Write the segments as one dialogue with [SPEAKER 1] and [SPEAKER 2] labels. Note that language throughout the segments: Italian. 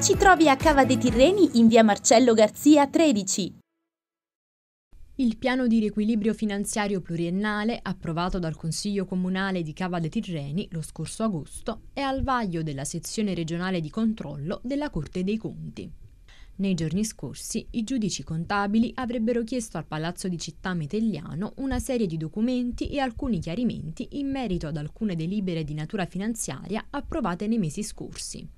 [SPEAKER 1] Ci trovi a Cava dei Tirreni in via Marcello Garzia 13. Il piano di riequilibrio finanziario pluriennale, approvato dal Consiglio Comunale di Cava dei Tirreni lo scorso agosto, è al vaglio della sezione regionale di controllo della Corte dei Conti. Nei giorni scorsi i giudici contabili avrebbero chiesto al Palazzo di Città Metelliano una serie di documenti e alcuni chiarimenti in merito ad alcune delibere di natura finanziaria approvate nei mesi scorsi.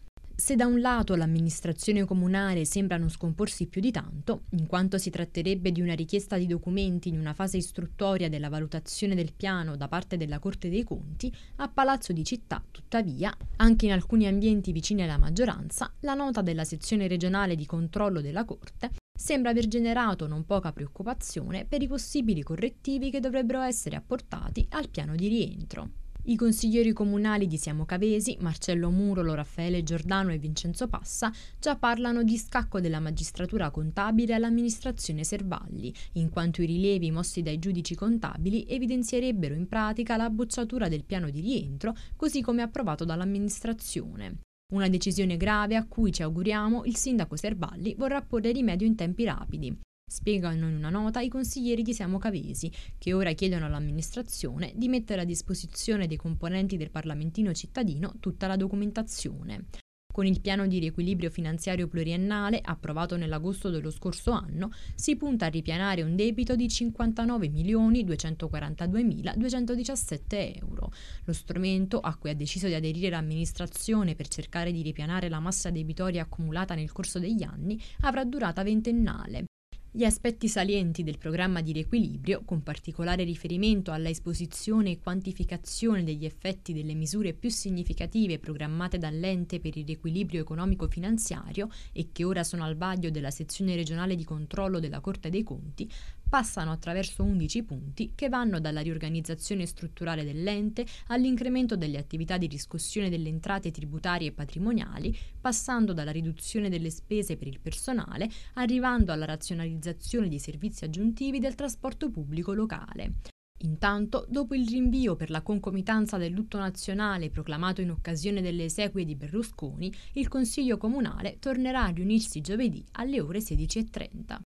[SPEAKER 1] Se da un lato l'amministrazione comunale sembra non scomporsi più di tanto, in quanto si tratterebbe di una richiesta di documenti in una fase istruttoria della valutazione del piano da parte della Corte dei Conti, a Palazzo di Città, tuttavia, anche in alcuni ambienti vicini alla maggioranza, la nota della sezione regionale di controllo della Corte sembra aver generato non poca preoccupazione per i possibili correttivi che dovrebbero essere apportati al piano di rientro. I consiglieri comunali di Siamo Cavesi, Marcello Murolo, Raffaele Giordano e Vincenzo Passa, già parlano di scacco della magistratura contabile all'amministrazione Servalli, in quanto i rilievi mossi dai giudici contabili evidenzierebbero in pratica la bocciatura del piano di rientro, così come approvato dall'amministrazione. Una decisione grave a cui ci auguriamo il sindaco Servalli vorrà porre rimedio in tempi rapidi. Spiegano in una nota i consiglieri di Siamo Cavesi, che ora chiedono all'amministrazione di mettere a disposizione dei componenti del Parlamentino cittadino tutta la documentazione. Con il piano di riequilibrio finanziario pluriennale approvato nell'agosto dello scorso anno si punta a ripianare un debito di 59.242.217 euro. Lo strumento a cui ha deciso di aderire l'amministrazione per cercare di ripianare la massa debitoria accumulata nel corso degli anni avrà durata ventennale. Gli aspetti salienti del programma di riequilibrio, con particolare riferimento alla esposizione e quantificazione degli effetti delle misure più significative programmate dall'ente per il riequilibrio economico-finanziario e che ora sono al vaglio della sezione regionale di controllo della Corte dei Conti, passano attraverso 11 punti che vanno dalla riorganizzazione strutturale dell'ente all'incremento delle attività di riscossione delle entrate tributarie e patrimoniali, passando dalla riduzione delle spese per il personale, arrivando alla razionalizzazione di servizi aggiuntivi del trasporto pubblico locale. Intanto, dopo il rinvio per la concomitanza del lutto nazionale proclamato in occasione delle esequie di Berlusconi, il Consiglio Comunale tornerà a riunirsi giovedì alle ore 16.30.